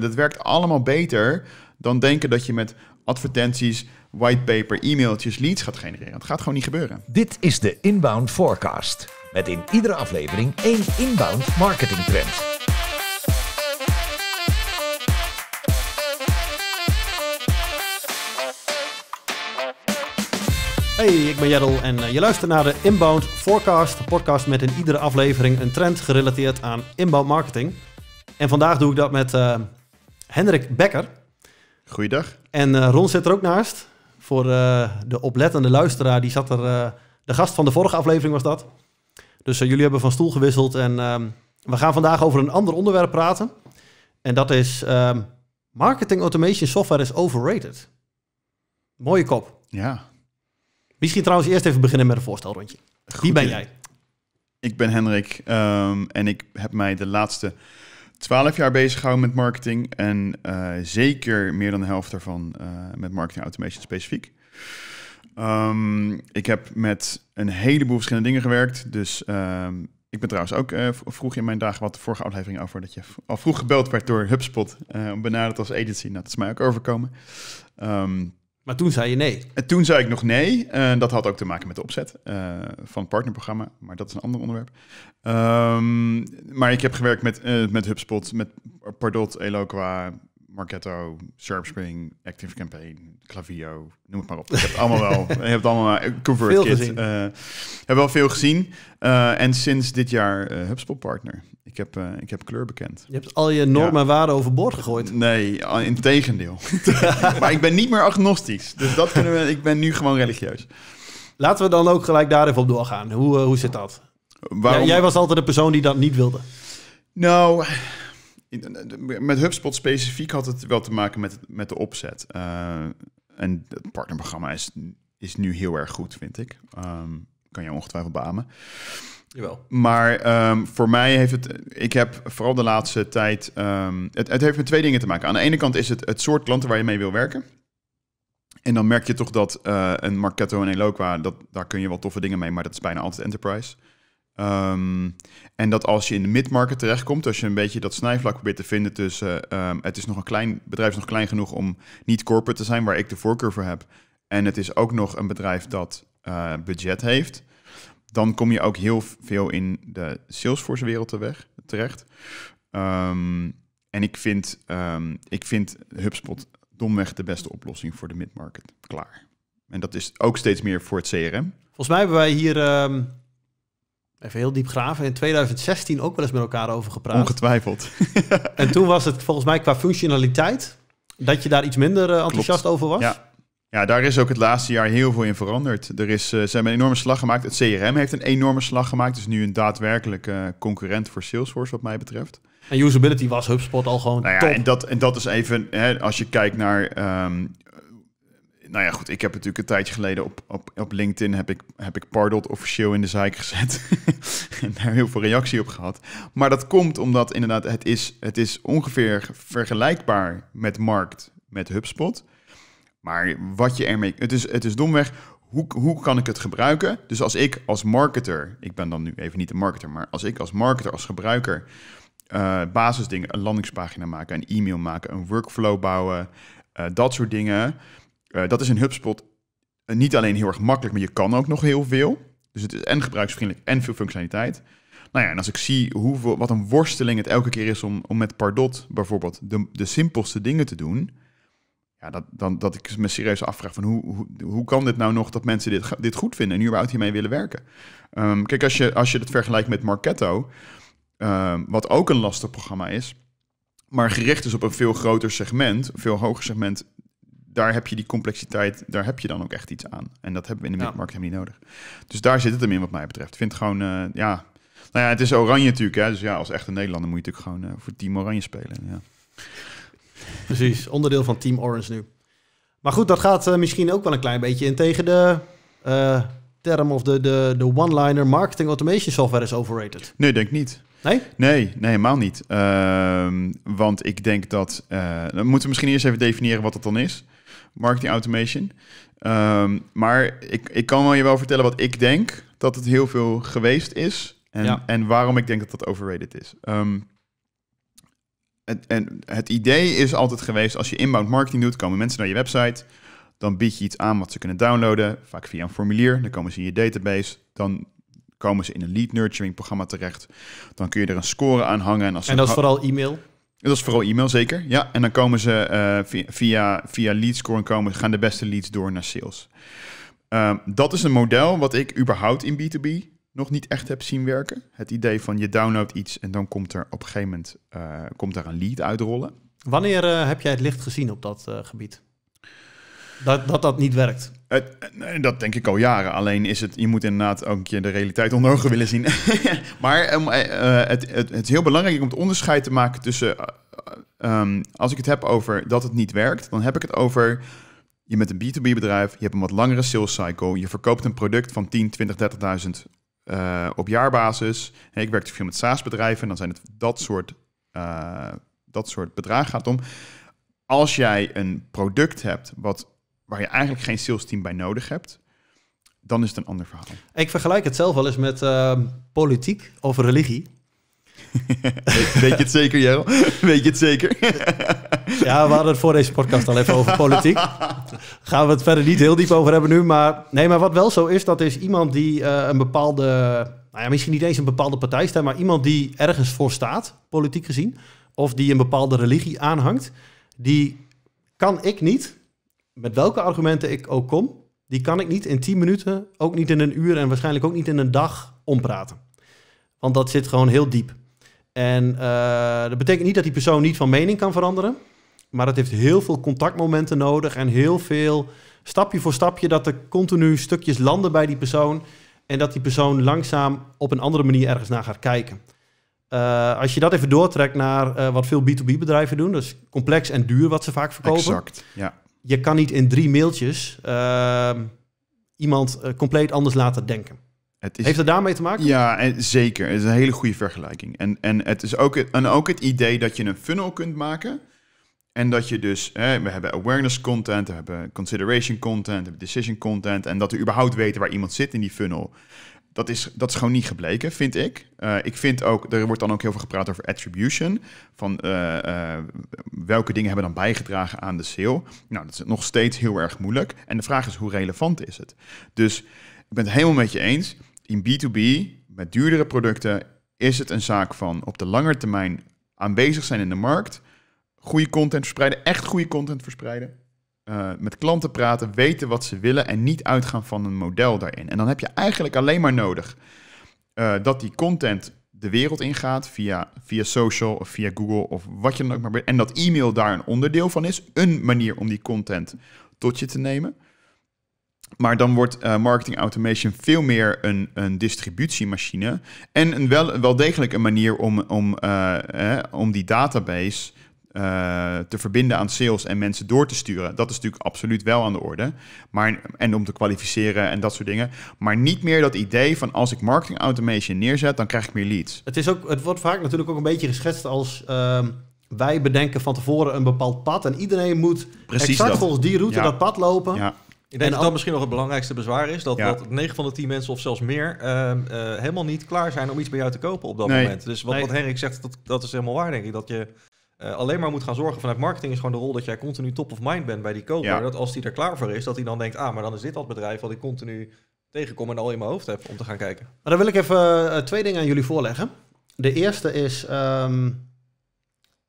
Dat werkt allemaal beter dan denken dat je met advertenties, whitepaper, e-mailtjes, leads gaat genereren. Dat gaat gewoon niet gebeuren. Dit is de Inbound Forecast. Met in iedere aflevering één inbound marketing trend. Hey, ik ben Jeddel en eh, je luistert naar de Inbound Forecast, een podcast met in iedere aflevering een trend gerelateerd aan inbound marketing. En vandaag doe ik dat met eh, Hendrik Becker. Goeiedag. En eh, Ron zit er ook naast. Voor eh, de oplettende luisteraar, die zat er. Eh, de gast van de vorige aflevering was dat. Dus jullie hebben van stoel gewisseld. En ehm, we gaan vandaag over een ander onderwerp praten. En dat is ehm, marketing automation software is overrated. Mooie kop. Ja. Misschien trouwens eerst even beginnen met een voorstelrondje. Wie ben jij? Ik ben Hendrik ehm, en ik heb mij de laatste 12 jaar bezig gehouden met marketing en eh, zeker meer dan de helft daarvan eh, met marketing automation specifiek. Um, ik heb met een heleboel verschillende dingen gewerkt. Dus ehm, ik ben trouwens ook eh, vroeg in mijn dagen, wat de vorige aflevering over, dat je al vroeg gebeld werd door HubSpot, benaderd als agency. Nou, dat is mij ook overkomen. Ehm, maar toen zei je nee. En toen zei ik nog nee. En eh, dat had ook te maken met de opzet eh, van het partnerprogramma. Maar dat is een ander onderwerp. Ehm, maar ik heb gewerkt met, eh, met HubSpot, met Pardot, Eloqua, Marketo, SharpSpring, Active Campaign, Clavio, noem het maar op. Je hebt allemaal wel. je heb allemaal Convert Kit. heb wel veel gezien. Eh, en sinds dit jaar uh, HubSpot partner. Ik heb, eh, ik heb kleur bekend. Je hebt al je normen en waarden overboord gegooid. Nee, in tegendeel. maar ik ben niet meer agnostisch. Dus dat kunnen we. Ik ben nu gewoon religieus. Laten we dan ook gelijk daar even op doorgaan. Hoe, hoe zit dat? jij was altijd de persoon die dat niet wilde. Nou, eh, met HubSpot specifiek had het wel te maken met, met de opzet. Eh, en het partnerprogramma is, is nu heel erg goed, vind ik. Ehm, kan je ongetwijfeld beamen. Jawel. Maar ehm, voor mij heeft het, ik heb vooral de laatste tijd, ehm, het, het heeft met twee dingen te maken. Aan de ene kant is het het soort klanten waar je mee wil werken. En dan merk je toch dat eh, een Marketo en Eloqua, dat, daar kun je wel toffe dingen mee, maar dat is bijna altijd enterprise. Ehm, en dat als je in de midmarket terechtkomt, als je een beetje dat snijvlak probeert te vinden tussen ehm, het is nog een klein bedrijf is nog klein genoeg om niet corporate te zijn, waar ik de voorkeur voor heb. En het is ook nog een bedrijf dat eh, budget heeft. Dan kom je ook heel veel in de Salesforce wereld terecht. Ehm, en ik vind, ik vind HubSpot domweg de beste oplossing voor de midmarket. Klaar. En dat is ook steeds meer voor het CRM. Volgens mij hebben wij hier even heel diep graven, in 2016 ook wel eens met elkaar over gepraat. Ongetwijfeld. en toen was het volgens mij qua functionaliteit dat je daar iets minder eh, enthousiast over was. Ja. Ja, daar is ook het laatste jaar heel veel in veranderd. Er is, eh, ze hebben een enorme slag gemaakt. Het CRM heeft een enorme slag gemaakt. Dus nu een daadwerkelijke eh, concurrent voor Salesforce, wat mij betreft. En usability was HubSpot al gewoon. Nou ja, top. En, dat, en dat is even, hè, als je kijkt naar ehm, nou ja, goed, ik heb natuurlijk een tijdje geleden op, op, op LinkedIn heb ik, heb ik Pardot officieel in de zeik gezet. en daar heel veel reactie op gehad. Maar dat komt omdat inderdaad, het is, het is ongeveer vergelijkbaar met Markt, met HubSpot. Maar wat je ermee. Het is, het is domweg. Hoe, hoe kan ik het gebruiken? Dus als ik als marketer, ik ben dan nu even niet de marketer, maar als ik als marketer, als gebruiker, eh, basisdingen, een landingspagina maken, een e-mail maken, een workflow bouwen, eh, dat soort dingen eh, dat is in HubSpot eh, niet alleen heel erg makkelijk, maar je kan ook nog heel veel. Dus het is en gebruiksvriendelijk en veel functionaliteit. Nou ja, en als ik zie hoeveel, wat een worsteling het elke keer is om, om met Pardot bijvoorbeeld de, de simpelste dingen te doen. Ja, dat, dan, dat ik me serieus afvraag van hoe, hoe, hoe kan dit nou nog dat mensen dit, dit goed vinden en überhaupt hiermee willen werken. Ehm, kijk, als je, als je dat vergelijkt met Marketo, ehm, wat ook een lastig programma is, maar gericht is op een veel groter segment, veel hoger segment daar heb je die complexiteit, daar heb je dan ook echt iets aan. En dat hebben we in de ja. helemaal niet nodig. Dus daar zit het hem in wat mij betreft. vind gewoon, uh, ja... Nou ja, het is oranje natuurlijk, hè. Dus ja, als echte Nederlander moet je natuurlijk gewoon eh, voor team oranje spelen, ja. Precies, onderdeel van team orange nu. Maar goed, dat gaat eh, misschien ook wel een klein beetje in tegen de term of de, de, de one-liner marketing automation software is overrated. Nee, denk niet. Nee? Nee, nee helemaal niet. Ehm, want ik denk dat... Uh, dan moeten we misschien eerst even definiëren wat dat dan is marketing automation. Ehm, maar ik, ik kan wel je wel vertellen wat ik denk dat het heel veel geweest is. En, en waarom ik denk dat dat overrated is. Ehm, het, en het idee is altijd geweest, als je inbound marketing doet, komen mensen naar je website. Dan bied je iets aan wat ze kunnen downloaden, vaak via een formulier. Dan komen ze in je database. Dan komen ze in een lead nurturing programma terecht. Dan kun je er een score aan hangen. En, als en dat is vooral e-mail? Dat is vooral e-mail, zeker. Ja, en dan komen ze eh, via, via, lead scoring komen, gaan de beste leads door naar sales. Ehm, dat is een model wat ik überhaupt in B2B nog niet echt heb zien werken. Het idee van je download iets en dan komt er op een gegeven moment eh, komt daar een lead uitrollen. Wanneer eh, heb jij het licht gezien op dat gebied? dat, dat dat niet werkt. Het, dat denk ik al jaren. Alleen is het, je moet inderdaad ook je de realiteit onder ogen willen zien. maar ehm, eh, eh, het, het, is heel belangrijk om het onderscheid te maken tussen. Eh, ehm, als ik het heb over dat het niet werkt, dan heb ik het over. Je met een B2B bedrijf, je hebt een wat langere sales cycle, je verkoopt een product van 10, 20, 30.000 uh, op jaarbasis. ik werk veel met SaaS bedrijven, dan zijn het dat soort, dat soort bedragen gaat om. Als jij een product hebt wat waar je eigenlijk geen sales team bij nodig hebt, dan is het een ander verhaal. Ik vergelijk het zelf wel eens met ehm, politiek of religie. Weet je het zeker, Jo? Weet je het zeker? ja, we hadden het voor deze podcast al even over politiek. Gaan we het verder niet heel diep over hebben nu. Maar nee, maar wat wel zo is, dat is iemand die eh, een bepaalde. Nou ja, misschien niet eens een bepaalde partij staat, maar iemand die ergens voor staat, politiek gezien. Of die een bepaalde religie aanhangt. Die kan ik niet met welke argumenten ik ook kom, die kan ik niet in 10 minuten, ook niet in een uur en waarschijnlijk ook niet in een dag ompraten. Want dat zit gewoon heel diep. En eh, dat betekent niet dat die persoon niet van mening kan veranderen. Maar het heeft heel veel contactmomenten nodig en heel veel stapje voor stapje dat er continu stukjes landen bij die persoon. En dat die persoon langzaam op een andere manier ergens naar gaat kijken. Eh, als je dat even doortrekt naar eh, wat veel B2B-bedrijven doen, dus complex en duur wat ze vaak verkopen. Exact, ja je kan niet in drie mailtjes ehm, iemand eh, compleet anders laten denken. Het is, Heeft dat daarmee te maken? Ja, zeker. Het is een hele goede vergelijking. En, en het is ook het, en ook het idee dat je een funnel kunt maken. En dat je dus, we hebben awareness content, we hebben consideration content, we hebben decision content. En dat we überhaupt weten waar iemand zit in die funnel. Dat is, dat is gewoon niet gebleken, vind ik. Eh, ik vind ook, er wordt dan ook heel veel gepraat over attribution. Van eh, eh, welke dingen hebben dan bijgedragen aan de sale. Nou, dat is nog steeds heel erg moeilijk. En de vraag is, hoe relevant is het? Dus ik ben het helemaal met je eens. In B2B, met duurdere producten, is het een zaak van op de lange termijn aanwezig zijn in de markt. Goede content verspreiden, echt goede content verspreiden. Eh, met klanten praten, weten wat ze willen en niet uitgaan van een model daarin. En dan heb je eigenlijk alleen maar nodig eh, dat die content de wereld ingaat via, via social of via Google of wat je dan ook maar bent. En dat e-mail daar een onderdeel van is, een manier om die content tot je te nemen. Maar dan wordt eh, marketing automation veel meer een, een distributiemachine. En een wel, wel degelijk een manier om, om, eh, om die database eh, te verbinden aan sales en mensen door te sturen. Dat is natuurlijk absoluut wel aan de orde. Maar, en om te kwalificeren en dat soort dingen. Maar niet meer dat idee van als ik marketing automation neerzet, dan krijg ik meer leads. Het, is ook, het wordt vaak natuurlijk ook een beetje geschetst als ehm, wij bedenken van tevoren een bepaald pad. En iedereen moet exact volgens die route dat pad lopen. Ja. Ik denk en dat dat misschien nog het belangrijkste bezwaar is. Dat, ja. 9 van de 10 mensen of zelfs meer ehm, eh, helemaal niet klaar zijn om iets bij jou te kopen op dat moment. Dus wat, wat Henrik zegt, dat, dat is helemaal waar denk ik. Dat je eh, alleen maar moet gaan zorgen vanuit marketing is gewoon de rol dat jij continu top of mind bent bij die koper, Dat als die er klaar voor is, dat hij dan denkt, ah, maar dan is dit dat bedrijf wat ik continu tegenkom en al in mijn hoofd heb om te gaan kijken. Maar dan wil ik even eh, twee dingen aan jullie voorleggen. De eerste is ehm,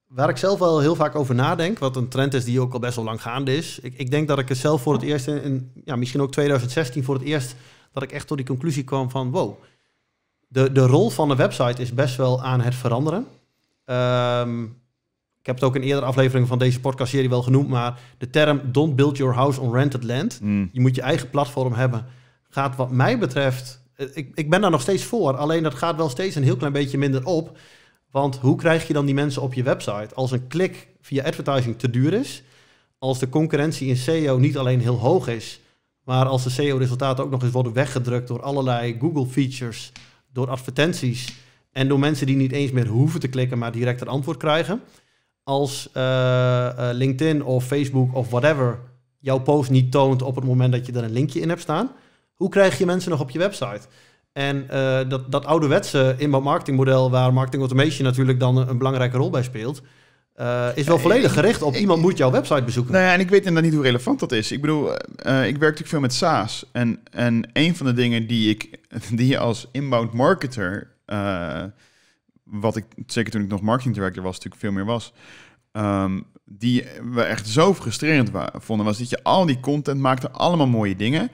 waar ik zelf wel heel vaak over nadenk, wat een trend is die ook al best wel lang gaande is. Ik, ik denk dat ik het zelf voor het eerst, in, ja, misschien ook 2016 voor het eerst, dat ik echt tot die conclusie kwam van wow, de, de rol van de website is best wel aan het veranderen. Um, ik heb het ook in eerdere aflevering van deze podcastserie wel genoemd, maar de term don't build your house on rented land. Mm. Je moet je eigen platform hebben. Gaat wat mij betreft, eh, ik, ik ben daar nog steeds voor, alleen dat gaat wel steeds een heel klein beetje minder op. Want hoe krijg je dan die mensen op je website? Als een klik via advertising te duur is, als de concurrentie in SEO niet alleen heel hoog is, maar als de SEO-resultaten ook nog eens worden weggedrukt door allerlei Google-features, door advertenties en door mensen die niet eens meer hoeven te klikken, maar direct een antwoord krijgen als eh, eh, LinkedIn of Facebook of whatever jouw post niet toont op het moment dat je er een linkje in hebt staan, hoe krijg je mensen nog op je website? En uh, dat, dat ouderwetse inbound marketingmodel, waar marketing automation natuurlijk dan een, belangrijke rol bij speelt, is wel volledig gericht op iemand moet jouw website bezoeken. Nou ja, en ik weet inderdaad niet hoe relevant dat is. Ik bedoel, ik werk natuurlijk veel met SaaS. En, en een van de dingen die, ik, die je als inbound marketer wat ik, zeker toen ik nog marketing director was, natuurlijk veel meer was. Ehm, die we echt zo frustrerend vonden, was dat je al die content maakte, allemaal mooie dingen.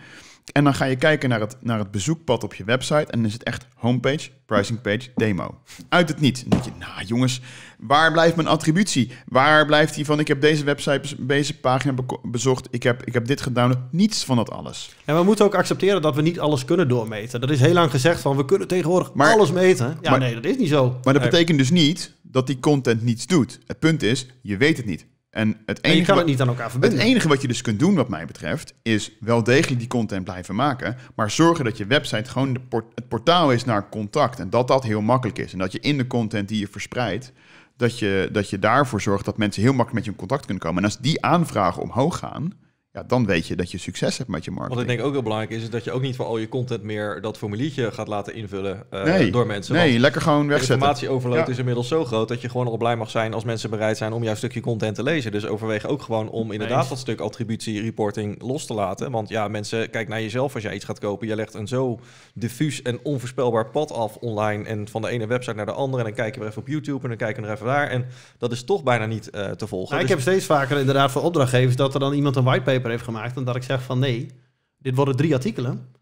En dan ga je kijken naar het, naar het bezoekpad op je website. En dan is het echt homepage, pricing page, demo. Uit het niet. Dan denk je, nou jongens, waar blijft mijn attributie? Waar blijft die van, ik heb deze website, deze pagina bezocht, ik heb, ik heb dit gedownload. Niets van dat alles. En we moeten ook accepteren dat we niet alles kunnen doormeten. Dat is heel lang gezegd van, we kunnen tegenwoordig alles meten. Ja, maar, nee, dat is niet zo. Maar dat betekent dus niet dat die content niets doet. Het punt is, je weet het niet. En het enige, je kan het niet aan elkaar verbinden. Het enige wat je dus kunt doen, wat mij betreft, is wel degelijk die content blijven maken. Maar zorgen dat je website gewoon de het portaal is naar contact. En dat dat heel makkelijk is. En dat je in de content die je verspreidt, dat je, dat je daarvoor zorgt dat mensen heel makkelijk met je in contact kunnen komen. En als die aanvragen omhoog gaan, ja, dan weet je dat je succes hebt met je marketing. Wat ik denk ook heel belangrijk is, is dat je ook niet voor al je content meer dat formuliertje gaat laten invullen eh, door mensen. Nee, lekker gewoon wegzetten. Informatieoverload ja. is inmiddels zo groot dat je gewoon al blij mag zijn als mensen bereid zijn om jouw stukje content te lezen. Dus overweeg ook gewoon om inderdaad dat stuk attributie, reporting los te laten. Want ja, mensen, kijk naar jezelf als jij iets gaat kopen. Je legt een zo diffuus en onvoorspelbaar pad af online en van de ene website naar de andere. En dan kijken we even op YouTube en dan kijken we er even daar. En dat is toch bijna niet eh, te volgen. ik dus heb steeds vaker inderdaad voor opdrachtgevers dat er dan iemand een whitepaper heeft gemaakt. En dat ik zeg van nee, dit worden drie artikelen.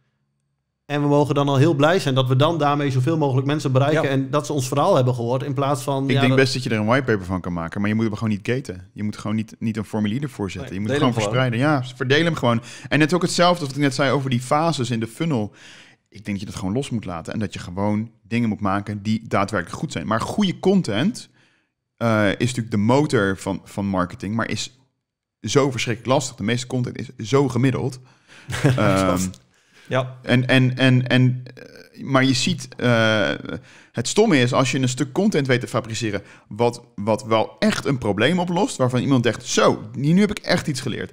En we mogen dan al heel blij zijn dat we dan daarmee zoveel mogelijk mensen bereiken. En dat ze ons verhaal hebben gehoord. In plaats van. Ik denk best dat je er een whitepaper van kan maken. Maar je moet hem gewoon niet gaten. Je moet gewoon niet, niet een formulier ervoor zetten. je moet het gewoon verspreiden. Ja, verdeel hem gewoon. En net ook hetzelfde als ik net zei over die fases in de funnel. Ik denk dat je dat gewoon los moet laten. En dat je gewoon dingen moet maken die daadwerkelijk goed zijn. Maar goede content eh, is natuurlijk de motor van, van marketing. Maar is zo verschrikkelijk lastig. De meeste content is zo gemiddeld. Ehm, ja. En, en, en, en, eh, maar je ziet, eh, het stomme is als je een stuk content weet te fabriceren, wat, wat wel echt een probleem oplost, waarvan iemand denkt, zo, nu heb ik echt iets geleerd.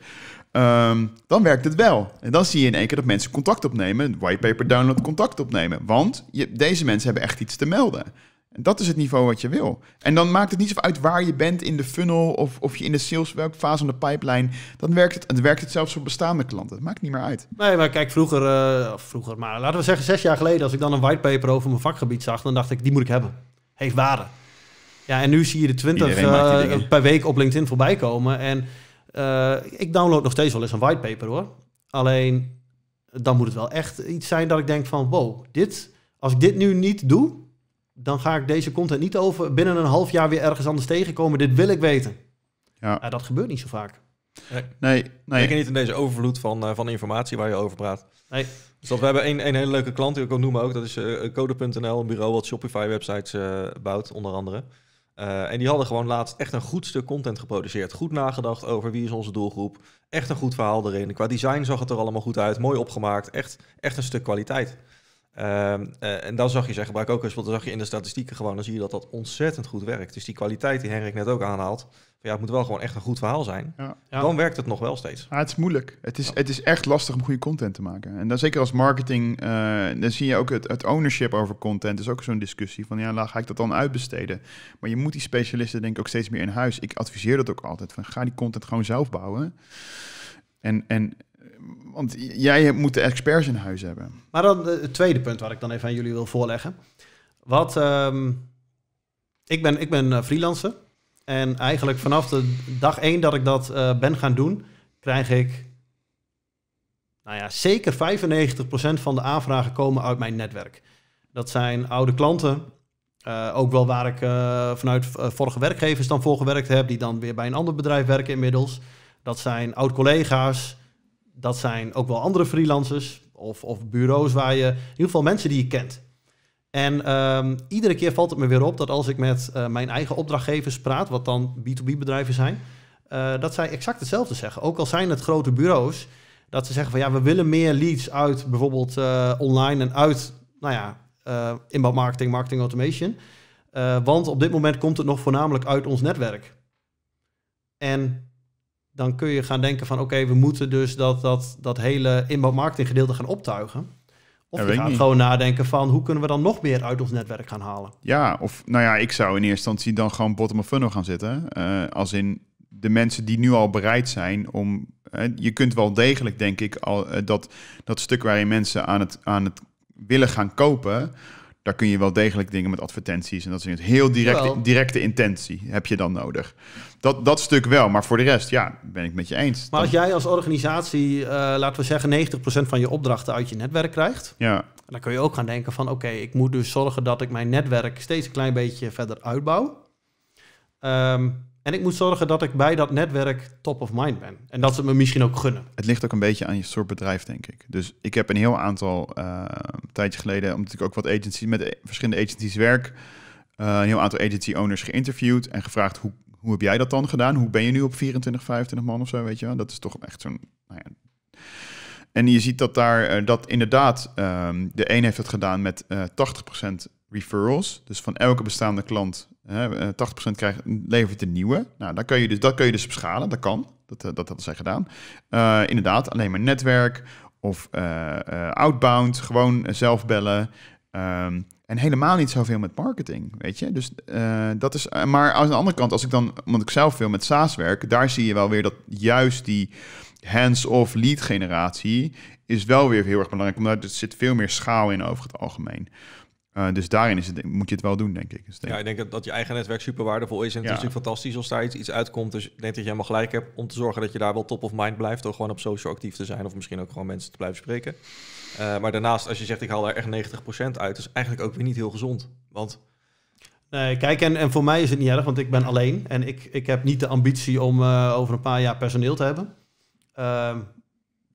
Ehm, dan werkt het wel. En dan zie je in één keer dat mensen contact opnemen, whitepaper download, contact opnemen. Want je, deze mensen hebben echt iets te melden. En dat is het niveau wat je wil. En dan maakt het niet zo uit waar je bent in de funnel of, of je in de sales, welke fase van de pipeline. Dan werkt het, het werkt het zelfs voor bestaande klanten. Het maakt niet meer uit. Nee, maar kijk, vroeger, eh, vroeger, maar laten we zeggen zes jaar geleden, als ik dan een whitepaper over mijn vakgebied zag, dan dacht ik, die moet ik hebben. Heeft waarde. Ja, en nu zie je de 20 eh, per week op LinkedIn voorbij komen. En eh, ik download nog steeds wel eens een whitepaper hoor. Alleen dan moet het wel echt iets zijn dat ik denk van wow, dit, als ik dit nu niet doe, dan ga ik deze content niet over binnen een half jaar weer ergens anders tegenkomen. Dit wil ik weten. Ja. ja dat gebeurt niet zo vaak. Nee, nee. nee. niet in deze overvloed van, eh, van informatie waar je over praat. Nee. Dus dat, we hebben een, een hele leuke klant, die ik ook noem ook. Dat is eh, Code.nl, een bureau wat Shopify-websites eh, bouwt, onder andere. en die hadden gewoon laatst echt een goed stuk content geproduceerd. Goed nagedacht over wie is onze doelgroep. Echt een goed verhaal erin. Qua design zag het er allemaal goed uit. Mooi opgemaakt. Echt, echt een stuk kwaliteit. Ehm, eh, en dan zag je, zeg, gebruik ook want dan zag je in de statistieken gewoon, dan zie je dat dat ontzettend goed werkt. Dus die kwaliteit die Henrik net ook aanhaalt, van ja, het moet wel gewoon echt een goed verhaal zijn. Ja. Dan werkt het nog wel steeds. Ja, het is moeilijk. Het is, het is echt lastig om goede content te maken. En dan zeker als marketing, eh, dan zie je ook het, het ownership over content. is ook zo'n discussie van, ja, ga ik dat dan uitbesteden? Maar je moet die specialisten denk ik ook steeds meer in huis. Ik adviseer dat ook altijd, van ga die content gewoon zelf bouwen. En, en want jij moet de experts in huis hebben. Maar dan eh, het tweede punt wat ik dan even aan jullie wil voorleggen. Wat, ehm, ik, ben, ik ben eh, freelancer. En eigenlijk vanaf de dag één dat ik dat eh, ben gaan doen, krijg ik nou ja, zeker 95% van de aanvragen komen uit mijn netwerk. Dat zijn oude klanten, ook wel waar ik vanuit vorige werkgevers dan voor gewerkt heb, die dan weer bij een ander bedrijf werken inmiddels. Dat zijn oud-collega's, dat zijn ook wel andere freelancers of, of bureaus waar je in ieder geval mensen die je kent. En ehm, iedere keer valt het me weer op dat als ik met eh, mijn eigen opdrachtgevers praat, wat dan B2B bedrijven zijn, eh, dat zij exact hetzelfde zeggen. Ook al zijn het grote bureaus, dat ze zeggen van ja, we willen meer leads uit bijvoorbeeld eh, online en uit, nou ja, inbound marketing, marketing automation. want op dit moment komt het nog voornamelijk uit ons netwerk. En dan kun je gaan denken van oké, we moeten dus dat, dat, dat hele inbound marketing gedeelte gaan optuigen. Of je gaat gewoon nadenken van hoe kunnen we dan nog meer uit ons netwerk gaan halen. Ja, of nou ja, ik zou in eerste instantie dan gewoon bottom of funnel gaan zitten. Eh, als in de mensen die nu al bereid zijn om. Eh, je kunt wel degelijk, denk ik, al eh, dat, dat stuk waarin mensen aan het, aan het willen gaan kopen daar kun je wel degelijk dingen met advertenties en dat soort Heel directe, directe intentie heb je dan nodig. Dat, dat stuk wel, maar voor de rest, ja, ben ik met je eens. Maar als jij als organisatie, uh, laten we zeggen, 90% van je opdrachten uit je netwerk krijgt, ja. dan kun je ook gaan denken van, oké, ik moet dus zorgen dat ik mijn netwerk steeds een klein beetje verder uitbouw. Um, en ik moet zorgen dat ik bij dat netwerk top of mind ben. En dat ze me misschien ook gunnen. Het ligt ook een beetje aan je soort bedrijf, denk ik. Dus ik heb een heel aantal, uh, tijdje geleden, omdat ik ook wat agencies, met verschillende agencies werk, eh, een heel aantal agency owners geïnterviewd en gevraagd hoe, hoe heb jij dat dan gedaan? Hoe ben je nu op 24, 25 man of zo, weet je wel? Dat is toch echt zo'n... Nou ja, en je ziet dat daar, eh, dat inderdaad, ehm, de een heeft het gedaan met uh, 80% referrals. Dus van elke bestaande klant, hè, 80% eh, krijgt, levert een nieuwe. Nou, dan kun je dus, dat kun je dus schalen. dat kan. Dat, eh, dat, hadden zij gedaan. Uh, inderdaad, alleen maar netwerk of outbound, gewoon zelf bellen. Ehm, en helemaal niet zoveel met marketing, weet je. Dus dat is. maar aan de andere kant, als ik dan, omdat ik zelf veel met SaaS werk, daar zie je wel weer dat juist die hands-off lead generatie is wel weer heel erg belangrijk. Omdat er zit veel meer schaal in over het algemeen. Eh, dus daarin is het, moet je het wel doen, denk ik. Ja, ik denk dat, je eigen netwerk super waardevol is. En het is natuurlijk fantastisch als daar iets, uitkomt. Dus ik denk dat je helemaal gelijk hebt om te zorgen dat je daar wel top of mind blijft. Door gewoon op social actief te zijn. Of misschien ook gewoon mensen te blijven spreken. Eh, maar daarnaast, als je zegt ik haal er echt 90% uit, is eigenlijk ook weer niet heel gezond. Want... Nee, kijk, en, en voor mij is het niet erg, want ik ben alleen. En ik, ik heb niet de ambitie om eh, over een paar jaar personeel te hebben. Ehm,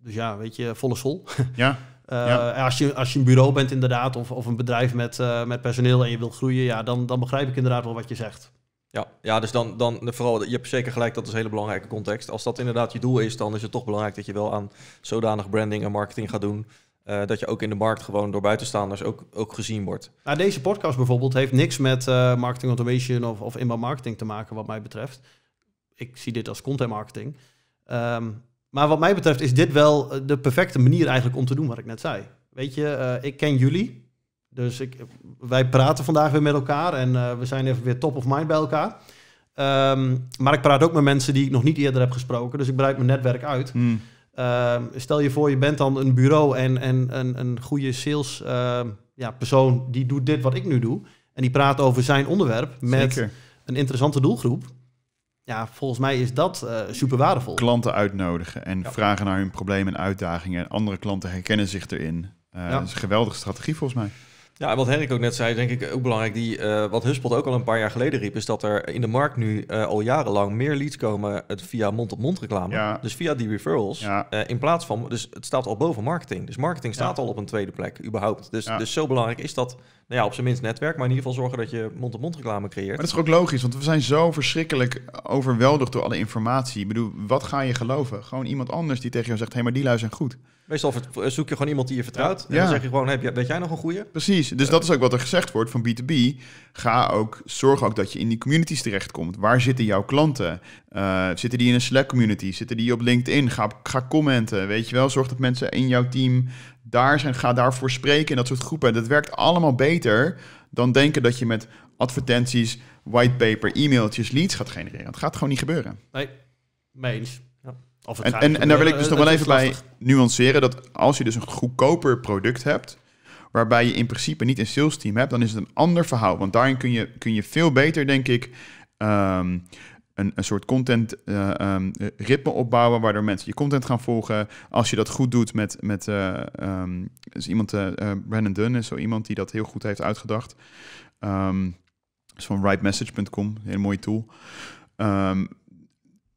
dus ja, weet je, volle sol. Ja. Eh, als, je, als je een bureau bent inderdaad, of, of een bedrijf met, eh, met personeel en je wilt groeien, ja, dan, dan begrijp ik inderdaad wel wat je zegt. Ja, ja dus dan, dan vooral, je hebt zeker gelijk, dat is een hele belangrijke context. Als dat inderdaad je doel is, dan is het toch belangrijk dat je wel aan zodanig branding en marketing gaat doen. Eh, dat je ook in de markt gewoon door buitenstaanders ook, ook gezien wordt. Nou, deze podcast bijvoorbeeld heeft niks met marketing automation of, of inbound marketing te maken, wat mij betreft. Ik zie dit als content marketing. Ehm, maar wat mij betreft is dit wel eh, de perfecte manier eigenlijk om te doen wat ik net zei. Weet je, eh, ik ken jullie. Dus ik, wij praten vandaag weer met elkaar en eh, we zijn even weer top of mind bij elkaar. Ehm, maar ik praat ook met mensen die ik nog niet eerder heb gesproken. Dus ik breid mijn netwerk uit. Hmm. Ehm, stel je voor, je bent dan een bureau en, en, een, een goede sales ehm, ja, persoon die doet dit wat ik nu doe. En die praat over zijn onderwerp met een interessante doelgroep ja, volgens mij is dat uh, super waardevol. Klanten uitnodigen en vragen naar hun problemen en uitdagingen. En andere klanten herkennen zich erin. Eh, dat is een geweldige strategie volgens mij. Ja, wat Henrik ook net zei, denk ik ook belangrijk. Die, eh, wat Huspot ook al een paar jaar geleden riep, is dat er in de markt nu eh, al jarenlang meer leads komen het via mond-op-mond reclame. Dus via die referrals. Eh, in plaats van, dus het staat al boven marketing. Dus marketing staat al op een tweede plek, überhaupt. Dus, dus zo belangrijk is dat, nou ja, op zijn minst netwerk, maar in ieder geval zorgen dat je mond-op-mond reclame creëert. Maar dat is ook logisch, want we zijn zo verschrikkelijk overweldigd door alle informatie. Ik bedoel, wat ga je geloven? Gewoon iemand anders die tegen jou zegt, hé, hey, maar die lui zijn goed. Meestal eh, zoek je gewoon iemand die je vertrouwt. En dan zeg je gewoon, heb, weet jij nog een goede? Precies. Dus eh. dat is ook wat er gezegd wordt van B2B. Ga ook, zorg ook dat je in die communities terechtkomt. Waar zitten jouw klanten? Eh, zitten die in een Slack community? Zitten die op LinkedIn? Ga, ga commenten, weet je wel. Zorg dat mensen in jouw team daar zijn. Ga daarvoor spreken in dat soort groepen. Dat werkt allemaal beter dan denken dat je met advertenties, whitepaper, e-mailtjes, leads gaat genereren. Dat gaat gewoon niet gebeuren. Nee, meens en, en, en, daar wil ik dus nog wel even bij nuanceren dat als je dus een goedkoper product hebt, waarbij je in principe niet een sales team hebt, dan is het een ander verhaal. Want daarin kun je, kun je veel beter, denk ik, ehm, een, een soort content uh, ritme opbouwen, waardoor mensen je content gaan volgen. Als je dat goed doet met, met uh, is iemand, uh, Brandon Dunn is zo iemand die dat heel goed heeft uitgedacht. is van rightmessage.com, een hele mooie tool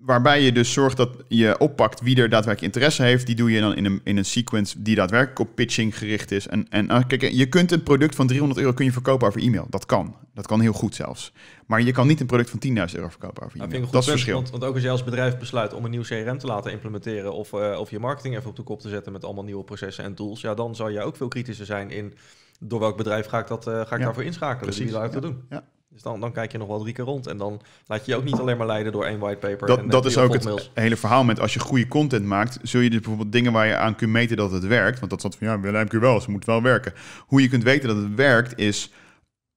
waarbij je dus zorgt dat je oppakt wie er daadwerkelijk interesse heeft. Die doe je dan in een, in een sequence die daadwerkelijk op pitching gericht is. En, en eh, kijk, je kunt een product van 300 euro kun je verkopen over e-mail. Dat kan. Dat kan heel goed zelfs. Maar je kan niet een product van 10.000 euro verkopen over nou, e-mail. Dat, is verschil. Want, ook als je als bedrijf besluit om een nieuw CRM te laten implementeren... Of, eh, of je marketing even op de kop te zetten met allemaal nieuwe processen en tools... ja, dan zal je ook veel kritischer zijn in... door welk bedrijf ga ik, dat, uh, ga ik daarvoor inschakelen? Dus precies, die ik ja, doen. Ja. Dus dan, dan kijk je nog wel drie keer rond. En dan laat je je ook niet alleen maar leiden door één whitepaper. Dat, dat is ook het hele verhaal met als je goede content maakt, zul je dus bijvoorbeeld dingen waar je aan kunt meten dat het werkt. Want dat zat van ja, we lijken wel, ze dus moet wel werken. Hoe je kunt weten dat het werkt, is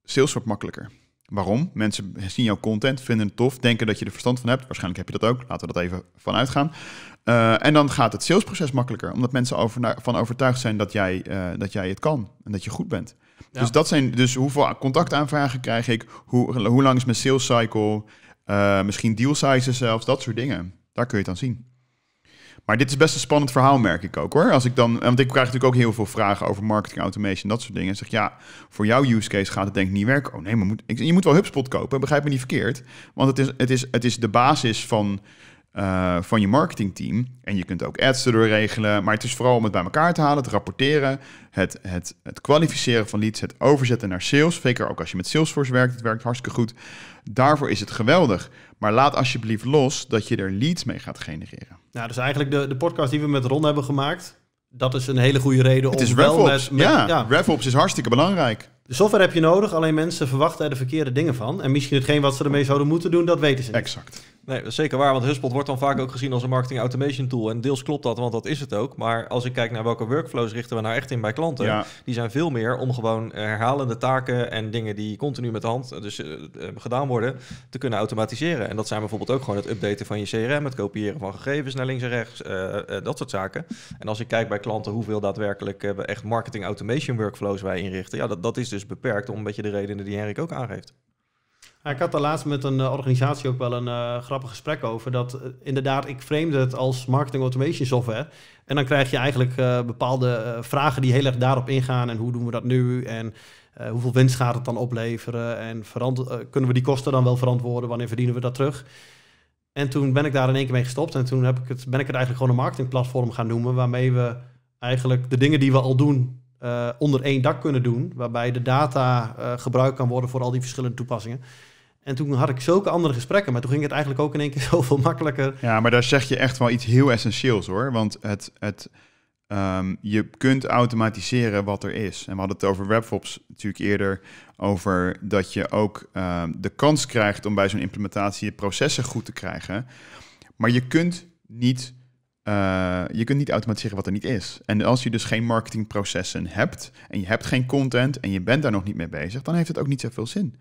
sales wordt makkelijker. Waarom? Mensen zien jouw content, vinden het tof, denken dat je er verstand van hebt. Waarschijnlijk heb je dat ook, laten we dat even vanuit gaan. Eh, en dan gaat het salesproces makkelijker, omdat mensen ervan overtuigd zijn dat jij, eh, dat jij het kan en dat je goed bent. Dus dat zijn dus hoeveel contactaanvragen krijg ik, hoe, hoe lang is mijn sales cycle, eh, misschien deal sizes zelfs, dat soort dingen. Daar kun je het aan zien. Maar dit is best een spannend verhaal, merk ik ook hoor. Als ik dan, want ik krijg natuurlijk ook heel veel vragen over marketing automation, dat soort dingen. En zeg ja, voor jouw use case gaat het denk ik niet werken. Oh nee, maar moet, je moet wel HubSpot kopen, begrijp me niet verkeerd. Want het is, het is, het is de basis van eh, van je marketingteam. En je kunt ook ads erdoor regelen. Maar het is vooral om het bij elkaar te halen, te rapporteren, het, het, het kwalificeren van leads, het overzetten naar sales. Zeker ook als je met Salesforce werkt, het werkt hartstikke goed. Daarvoor is het geweldig. Maar laat alsjeblieft los dat je er leads mee gaat genereren. Nou, dus eigenlijk de, de podcast die we met Ron hebben gemaakt, dat is een hele goede reden het om is wel met, ja, ja. RevOps is hartstikke belangrijk. De software heb je nodig, alleen mensen verwachten er de verkeerde dingen van. En misschien hetgeen wat ze ermee zouden moeten doen, dat weten ze niet. Exact. Nee, dat is zeker waar, want HubSpot wordt dan vaak ook gezien als een marketing automation tool. En deels klopt dat, want dat is het ook. Maar als ik kijk naar welke workflows richten we nou echt in bij klanten, die zijn veel meer om gewoon herhalende taken en dingen die continu met de hand dus, eh, eh, gedaan worden, te kunnen automatiseren. En dat zijn bijvoorbeeld ook gewoon het updaten van je CRM, het kopiëren van gegevens naar links en rechts, eh, dat soort zaken. En als ik kijk bij klanten hoeveel daadwerkelijk echt marketing automation workflows wij inrichten, ja, dat, dat is dus beperkt om een beetje de redenen die Henrik ook aangeeft ik had daar laatst met een eh, organisatie ook wel een eh, grappig gesprek over. Dat eh, inderdaad, ik frame het als marketing automation software. En dan krijg je eigenlijk bepaalde vragen die heel erg daarop ingaan. En hoe doen we dat nu? En hoeveel winst gaat het dan opleveren? En kunnen we die kosten dan wel verantwoorden? Wanneer verdienen we dat terug? En toen ben ik daar in één keer mee gestopt. En toen heb ik het, ben ik het eigenlijk gewoon een marketingplatform gaan noemen. Waarmee we eigenlijk de dingen die we al doen onder één dak kunnen doen. Waarbij de data gebruikt kan worden voor al die verschillende toepassingen. En toen had ik zulke andere gesprekken, maar toen ging het eigenlijk ook in één keer zoveel makkelijker. Ja, maar daar zeg je echt wel iets heel essentieels hoor. Want het, het, ehm, je kunt automatiseren wat er is. En we hadden het over WebFops natuurlijk eerder, over dat je ook ehm, de kans krijgt om bij zo'n implementatie je processen goed te krijgen. Maar je kunt niet eh, je kunt niet automatiseren wat er niet is. En als je dus geen marketingprocessen hebt en je hebt geen content en je bent daar nog niet mee bezig, dan heeft het ook niet zoveel zin.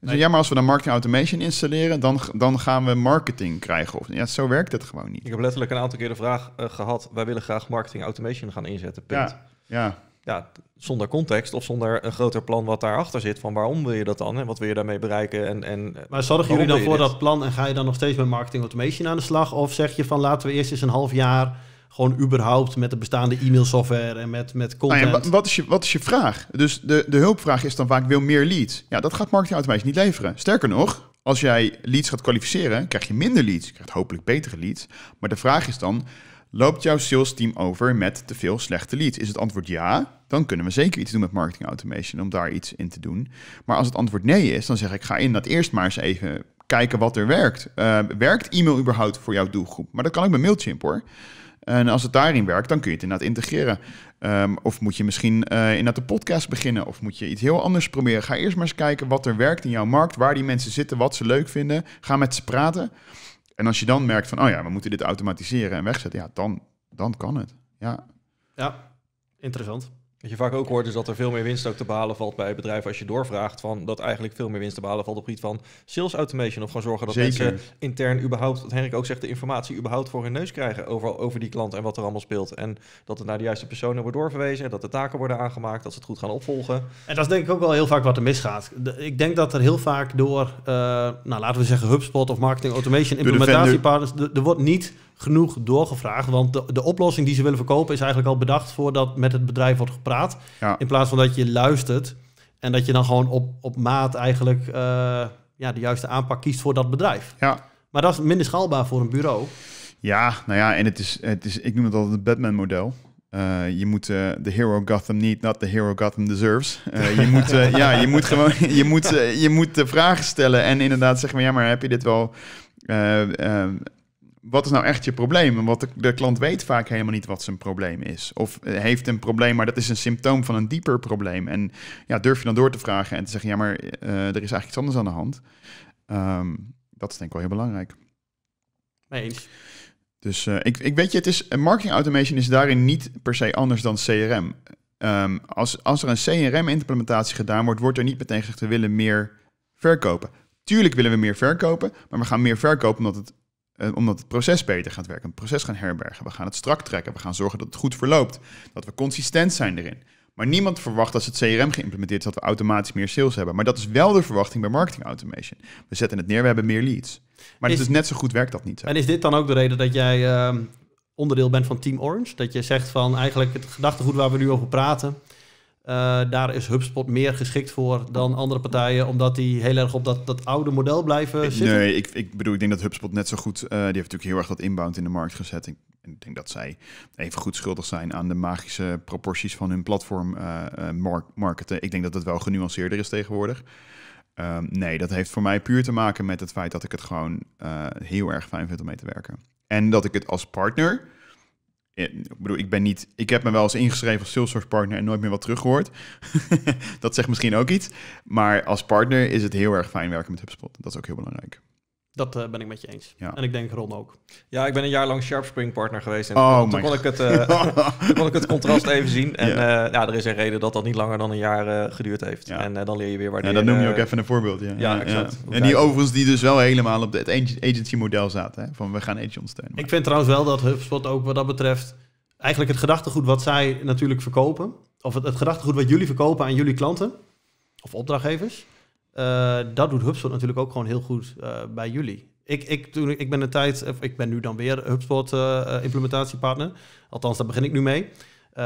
Dus ja, maar als we dan marketing automation installeren, dan, dan gaan we marketing krijgen. Of, ja, zo werkt het gewoon niet. Ik heb letterlijk een aantal keer de vraag eh, gehad, wij willen graag marketing automation gaan inzetten, punt. Ja, ja ja, zonder context of zonder een groter plan wat daarachter zit. Van waarom wil je dat dan en wat wil je daarmee bereiken? En, en maar zorgen jullie dan voor dat plan en ga je dan nog steeds met marketing automation aan de slag? Of zeg je van laten we eerst eens een half jaar gewoon überhaupt met de bestaande e-mailsoftware en met, met nou content. Nou wat, is je, wat is je vraag? Dus de, de hulpvraag is dan vaak wil meer leads. Ja, dat gaat marketing automation niet leveren. Sterker nog, als jij leads gaat kwalificeren, krijg je minder leads. Je krijgt hopelijk betere leads. Maar de vraag is dan, loopt jouw sales team over met te veel slechte leads? Is het antwoord ja? dan kunnen we zeker iets doen met marketing automation om daar iets in te doen. Maar als het antwoord nee is, dan zeg ik ga in dat eerst maar eens even kijken wat er werkt. Eh, werkt e-mail überhaupt voor jouw doelgroep? Maar dat kan ook met Mailchimp hoor. En als het daarin werkt, dan kun je het inderdaad integreren. Ehm, of moet je misschien in eh, inderdaad de podcast beginnen. Of moet je iets heel anders proberen. Ga eerst maar eens kijken wat er werkt in jouw markt. Waar die mensen zitten, wat ze leuk vinden. Ga met ze praten. En als je dan merkt van, oh ja, we moeten dit automatiseren en wegzetten. Ja, dan, dan kan het. Ja, ja interessant. Wat je vaak ook hoort is dat er veel meer winst ook te behalen valt bij bedrijven als je doorvraagt van dat eigenlijk veel meer winst te behalen valt op gebied van sales automation of gewoon zorgen dat mensen intern überhaupt, wat Henrik ook zegt, de informatie überhaupt voor hun neus krijgen over, over die klant en wat er allemaal speelt. En dat het naar de juiste personen wordt doorverwezen, dat de taken worden aangemaakt, dat ze het goed gaan opvolgen. En dat is denk ik ook wel heel vaak wat er misgaat. ik denk dat er heel vaak door, eh, nou laten we zeggen HubSpot of marketing automation implementatiepartners, er wordt niet genoeg doorgevraagd. Want de, de oplossing die ze willen verkopen is eigenlijk al bedacht voordat met het bedrijf wordt gepraat. In plaats van dat je luistert en dat je dan gewoon op, op maat eigenlijk eh, ja, de juiste aanpak kiest voor dat bedrijf. Ja. Maar dat is minder schaalbaar voor een bureau. Ja, nou ja, en het is, het is ik noem het altijd het Batman-model. Eh, je moet eh, de hero Gotham niet, not the hero Gotham deserves. je, moet, ja, je moet gewoon, je moet, je moet de vragen stellen en inderdaad zeggen maar, ja, maar heb je dit wel wat is nou echt je probleem? Want de, de, klant weet vaak helemaal niet wat zijn probleem is. Of eh, heeft een probleem, maar dat is een symptoom van een dieper probleem. En ja, durf je dan door te vragen en te zeggen: ja, maar eh, eh, er is eigenlijk iets anders aan de hand. Ehm, dat is denk ik wel heel belangrijk. Nee Dus ik, ik weet je, het is, marketing automation is daarin niet per se anders dan CRM. Ehm, als, als er een CRM-implementatie gedaan wordt, wordt er niet meteen gezegd: we willen meer verkopen. Tuurlijk willen we meer verkopen, maar we gaan meer verkopen omdat het eh, omdat het proces beter gaat werken. Het proces gaan herbergen. We gaan het strak trekken. We gaan zorgen dat het goed verloopt. Dat we consistent zijn erin. Maar niemand verwacht als het CRM geïmplementeerd is dat we automatisch meer sales hebben. Maar dat is wel de verwachting bij marketing automation. We zetten het neer, we hebben meer leads. Maar is, het is net zo goed werkt dat niet. En is dit dan ook de reden dat jij ehm, onderdeel bent van Team Orange? Dat je zegt van eigenlijk het gedachtegoed waar we nu over praten eh, daar is HubSpot meer geschikt voor dan andere partijen, omdat die heel erg op dat, dat oude model blijven zitten? Nee, ik, ik bedoel, ik denk dat HubSpot net zo goed, eh, die heeft natuurlijk heel erg dat inbound in de markt gezet. Ik, ik, denk dat zij even goed schuldig zijn aan de magische proporties van hun platform uh, mark marketen. Ik denk dat het wel genuanceerder is tegenwoordig. Ehm, nee, dat heeft voor mij puur te maken met het feit dat ik het gewoon heel erg fijn vind om mee te werken. En dat ik het als partner ik bedoel, ik ben niet. Ik heb me wel eens ingeschreven als Salesforce partner en nooit meer wat teruggehoord. dat zegt misschien ook iets. Maar als partner is het heel erg fijn werken met HubSpot. Dat is ook heel belangrijk. Dat eh, ben ik met je eens. En ik denk Ron ook. Ja, ik ben een jaar lang Sharpspring partner geweest. En oh, eh, toen, kon ik het, kon ik het contrast even zien. En ja. Eh, ja. er is een reden dat dat niet langer dan een jaar geduurd heeft. En dan leer je weer waar. Ja, dat noem je ook even een voorbeeld. Ja, ja, exact. En die overigens die dus wel helemaal op het agency model zaten. Hè? Van we gaan agent steunen. Ik vind trouwens wel dat HubSpot ook wat dat betreft... Eigenlijk het gedachtegoed wat zij natuurlijk verkopen... Of het, het gedachtegoed wat jullie verkopen aan jullie klanten... Of opdrachtgevers eh, dat doet HubSpot natuurlijk ook gewoon heel goed eh, bij jullie. Ik, ik, toen, ik ben een tijd, ik ben nu dan weer HubSpot uh, implementatiepartner. Althans, daar begin ik nu mee.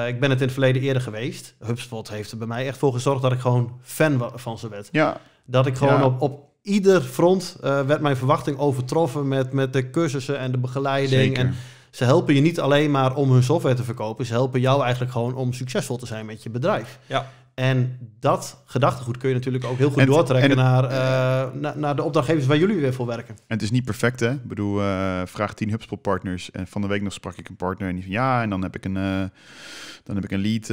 ik ben het in het verleden eerder geweest. HubSpot heeft er bij mij echt voor gezorgd dat ik gewoon fan van ze werd. Ja. Dat ik gewoon op, op ieder front werd mijn verwachting overtroffen met, met de cursussen en de begeleiding. Zeker. En ze helpen je niet alleen maar om hun software te verkopen. Ze helpen jou eigenlijk gewoon om succesvol te zijn met je bedrijf. Ja. En dat gedachtegoed kun je natuurlijk ook heel goed doortrekken naar, eh, naar de opdrachtgevers waar jullie weer voor werken. En het is niet perfect, hè? Ik bedoel, eh, vraag 10 HubSpot partners. En van de week nog sprak ik een partner en die van ja, en dan heb ik een, eh, dan heb ik een lead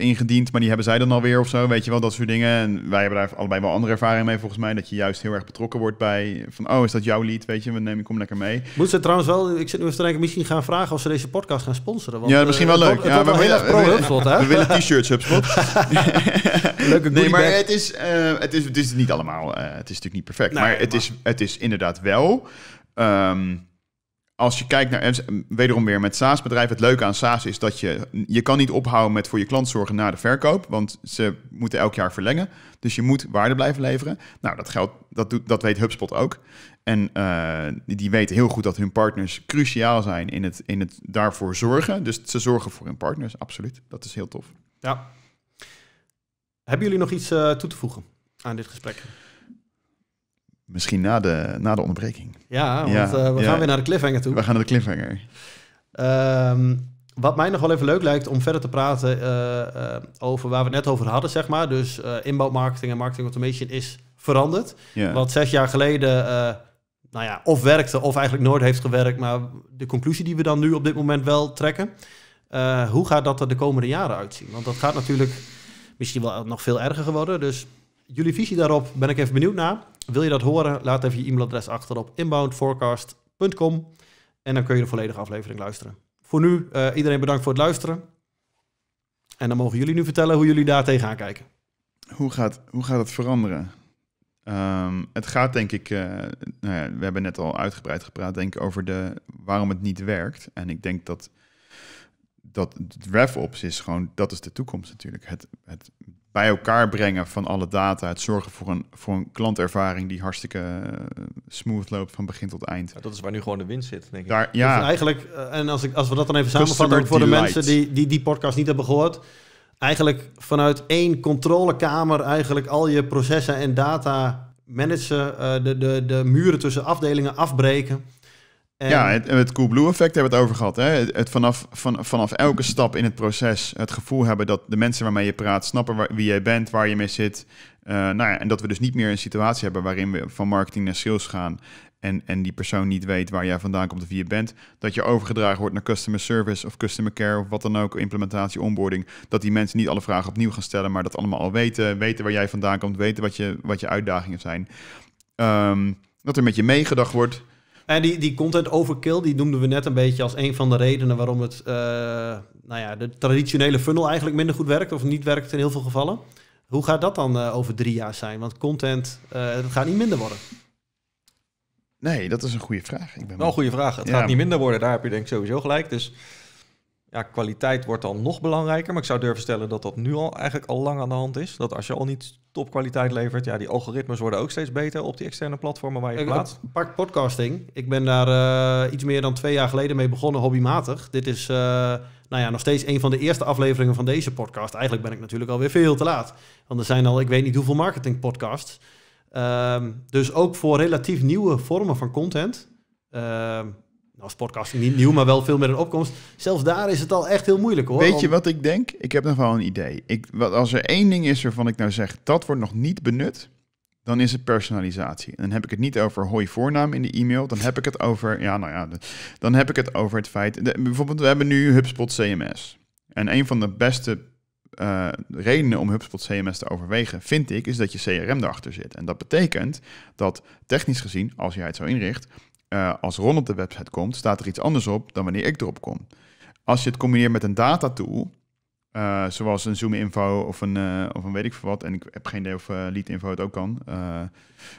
ingediend, maar die hebben zij dan alweer of zo, weet je wel, dat soort dingen. En wij hebben daar allebei wel andere ervaring mee, volgens mij, dat je juist heel erg betrokken wordt bij van oh, is dat jouw lead, weet je, we nemen, kom lekker mee. Moeten ze trouwens wel, ik zit nu even te denken, misschien gaan vragen of ze deze podcast gaan sponsoren. Want, ja, misschien wel leuk. Ja, we, willen, pro HubSpot, hè? we willen t-shirts HubSpot. Leuke Nee, maar het is, eh, het is, het is niet allemaal... Eh, het is natuurlijk niet perfect. maar, het, is, het is inderdaad wel... Ehm, als je kijkt naar, wederom weer met SaaS-bedrijven, het leuke aan SaaS is dat je, je kan niet ophouden met voor je klant zorgen na de verkoop, want ze moeten elk jaar verlengen. Dus je moet waarde blijven leveren. Nou, dat geldt, dat, doet, dat weet HubSpot ook. En eh, die weten heel goed dat hun partners cruciaal zijn in het, in het daarvoor zorgen. Dus ze zorgen voor hun partners, absoluut. Dat is heel tof. Ja, hebben jullie nog iets eh, toe te voegen aan dit gesprek? Misschien na de, na de onderbreking. Ja, want eh, we gaan weer naar de cliffhanger toe. We gaan naar de cliffhanger. Ehm, wat mij nog wel even leuk lijkt om verder te praten eh, over waar we net over hadden, zeg maar. Dus inbouwmarketing en marketing automation is veranderd. Wat zes jaar geleden, nou ja, of werkte of eigenlijk nooit heeft gewerkt. Maar de conclusie die we dan nu op dit moment wel trekken. hoe gaat dat er de komende jaren uitzien? Want dat gaat natuurlijk misschien wel nog veel erger geworden. Dus jullie visie daarop ben ik even benieuwd naar. Wil je dat horen? Laat even je e-mailadres achter op inboundforecast.com. En dan kun je de volledige aflevering luisteren. Voor nu, eh, iedereen bedankt voor het luisteren. En dan mogen jullie nu vertellen hoe jullie daar tegenaan kijken. Hoe gaat, hoe gaat het veranderen? Ehm, het gaat denk ik, eh, nou ja, we hebben net al uitgebreid gepraat denk ik, over de, waarom het niet werkt. En ik denk dat dat RevOps is gewoon, dat is de toekomst natuurlijk. Het, het bij elkaar brengen van alle data, het zorgen voor een, voor een klantervaring die hartstikke eh, smooth loopt van begin tot eind. Ja, dat is waar nu gewoon de winst zit, denk ik. Daar, ja. Dus eigenlijk, eh, en als, ik, als we dat dan even samenvatten voor de mensen die, die die podcast niet hebben gehoord. Eigenlijk vanuit één controlekamer eigenlijk al je processen en data managen, eh, de, de, de muren tussen afdelingen afbreken en... Ja, het, cool blue effect hebben we het over gehad. Hè? Het, vanaf, van, vanaf elke stap in het proces het gevoel hebben dat de mensen waarmee je praat snappen waar, wie jij bent, waar je mee zit. Eh, nou ja, en dat we dus niet meer een situatie hebben waarin we van marketing naar sales gaan en, en die persoon niet weet waar jij vandaan komt of wie je bent, dat je overgedragen wordt naar customer service of customer care of wat dan ook, implementatie, onboarding, dat die mensen niet alle vragen opnieuw gaan stellen, maar dat allemaal al weten, weten waar jij vandaan komt, weten wat je, wat je uitdagingen zijn. Ehm, dat er met je meegedacht wordt en die, die content overkill, die noemden we net een beetje als een van de redenen waarom het, eh, nou ja, de traditionele funnel eigenlijk minder goed werkt of niet werkt in heel veel gevallen. Hoe gaat dat dan eh, over drie jaar zijn? Want content, eh, het gaat niet minder worden. Nee, dat is een goede vraag. Ik ben wel een goede vraag. Het gaat niet minder worden, daar heb je denk ik sowieso gelijk. Dus ja, kwaliteit wordt dan nog belangrijker. Maar ik zou durven stellen dat dat nu al eigenlijk al lang aan de hand is. Dat als je al niet topkwaliteit levert, ja, die algoritmes worden ook steeds beter op die externe platformen waar je laat plaatst. Pak podcasting. Ik ben daar eh, iets meer dan twee jaar geleden mee begonnen, hobbymatig. Dit is eh, nou ja, nog steeds een van de eerste afleveringen van deze podcast. Eigenlijk ben ik natuurlijk alweer veel te laat. Want er zijn al, ik weet niet hoeveel marketing podcasts. Ehm, dus ook voor relatief nieuwe vormen van content. Ehm, nou, niet nieuw, maar wel veel meer een opkomst. Zelfs daar is het al echt heel moeilijk hoor. Weet je wat ik denk? Ik heb nog wel een idee. Ik, wat, als er één ding is waarvan ik nou zeg, dat wordt nog niet benut, dan is het personalisatie. En dan heb ik het niet over hoi voornaam in de e-mail. Dan heb ik het over, ja nou ja, dan heb ik het over het feit. bijvoorbeeld, we hebben nu HubSpot CMS. En een van de beste eh, redenen om HubSpot CMS te overwegen, vind ik, is dat je CRM erachter zit. En dat betekent dat technisch gezien, als jij het zo inricht, eh, als Ron op de website komt, staat er iets anders op dan wanneer ik erop kom. Als je het combineert met een data tool, eh, zoals een Zoom Info of een, eh, of een weet ik veel wat. En ik heb geen idee of Lead Info het ook kan.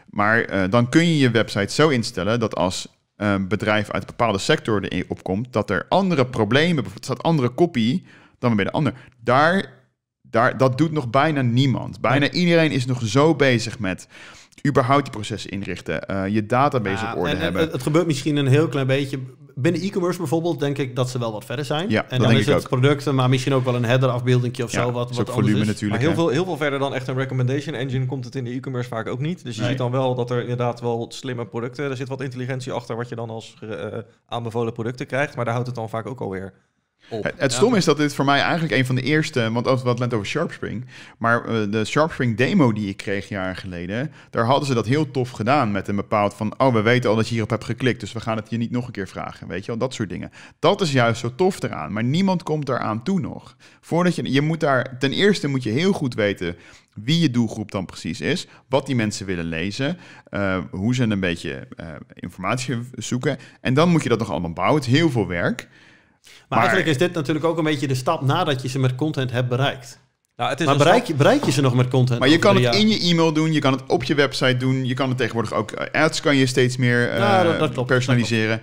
maar dan kun je je website zo instellen dat als een bedrijf uit een bepaalde sector erop komt, dat er andere problemen, bijvoorbeeld staat andere kopie dan bij de ander. Daar, daar, dat doet nog bijna niemand. Bijna iedereen is nog zo bezig met überhaupt je processen inrichten, eh, je database op orde en, hebben. Het, het, gebeurt misschien een heel klein beetje. Binnen e-commerce bijvoorbeeld denk ik dat ze wel wat verder zijn. Ja, en dan is het producten, maar misschien ook wel een header afbeelding of zo. Wat, wat volume natuurlijk. Maar heel, veel, heel veel verder dan echt een recommendation engine komt het in de e-commerce vaak ook niet. Dus je ziet dan wel dat er inderdaad wel slimme producten, er zit wat intelligentie achter wat je dan als eh, aanbevolen producten krijgt. Maar daar houdt het dan vaak ook alweer het, het stom is dat dit voor mij eigenlijk een van de eerste, want als we het net over Sharpspring, maar eh, de Sharpspring demo die ik kreeg jaren geleden, daar hadden ze dat heel tof gedaan met een bepaald van, oh we weten al dat je hierop hebt geklikt, dus we gaan het je niet nog een keer vragen, weet je wel, dat soort dingen. Dat is juist zo tof eraan, maar niemand komt eraan toe nog. Voordat je, je moet daar, ten eerste moet je heel goed weten wie je doelgroep dan precies is, wat die mensen willen lezen, eh, hoe ze een beetje eh, informatie zoeken. En dan moet je dat nog allemaal bouwen. Het is heel veel werk. Maar, eigenlijk is dit natuurlijk ook een beetje de stap nadat je ze met content hebt bereikt. Nou, het is maar bereik je, bereik je ze nog met content? Maar je kan het in je e-mail doen, je kan het op je website doen, je kan het tegenwoordig ook eh, ads kan je steeds meer eh, dat, klopt, personaliseren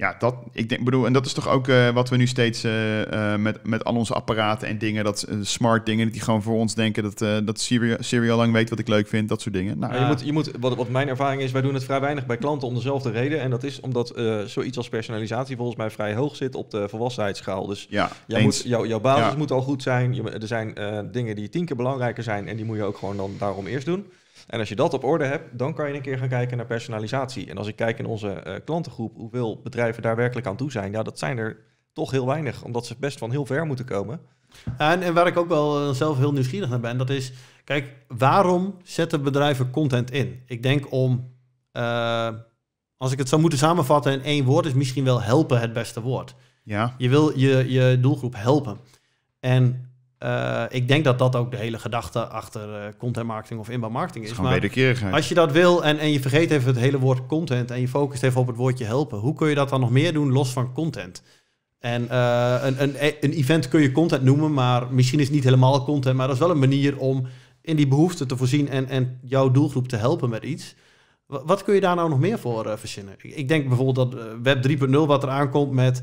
ja, dat, ik denk, bedoel, en dat is toch ook eh, wat we nu steeds eh, eh, met, met al onze apparaten en dingen, dat smart dingen, die gewoon voor ons denken, dat, dat Siri, Siri al lang weet wat ik leuk vind, dat soort dingen. Nou, nou je moet, je moet, wat, wat mijn ervaring is, wij doen het vrij weinig bij klanten om dezelfde reden. En dat is omdat zoiets als personalisatie volgens mij vrij hoog zit op de volwassenheidsschaal. Dus ja, moet, jouw basis moet al goed zijn. er zijn dingen die tien keer belangrijker zijn en die moet je ook gewoon dan daarom eerst doen. En als je dat op orde hebt, dan kan je een keer gaan kijken naar personalisatie. En als ik kijk in onze eh, klantengroep hoeveel bedrijven daar werkelijk aan toe zijn, ja, dat zijn er toch heel weinig, omdat ze best van heel ver moeten komen. En, en waar ik ook wel eh, zelf heel nieuwsgierig naar ben, dat is, kijk, waarom zetten bedrijven content in? Ik denk om, eh, als ik het zou moeten samenvatten in één woord, is misschien wel helpen het beste woord. Ja. Je wil je, je doelgroep helpen. En eh, ik denk dat dat ook de hele gedachte achter eh, content marketing of inbound marketing is. maar als je dat wil en, en je vergeet even het hele woord content en je focust even op het woordje helpen, hoe kun je dat dan nog meer doen los van content? En eh, een, een, een event kun je content noemen, maar misschien is het niet helemaal content, maar dat is wel een manier om in die behoeften te voorzien en, en jouw doelgroep te helpen met iets. Wat, kun je daar nou nog meer voor verzinnen? Ik, denk bijvoorbeeld dat Web 3.0 wat eraan komt met